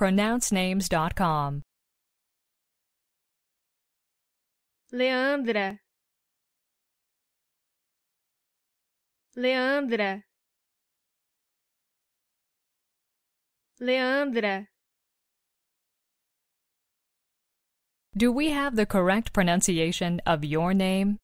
pronouncenames.com. Leandra Leandra Leandra Do we have the correct pronunciation of your name?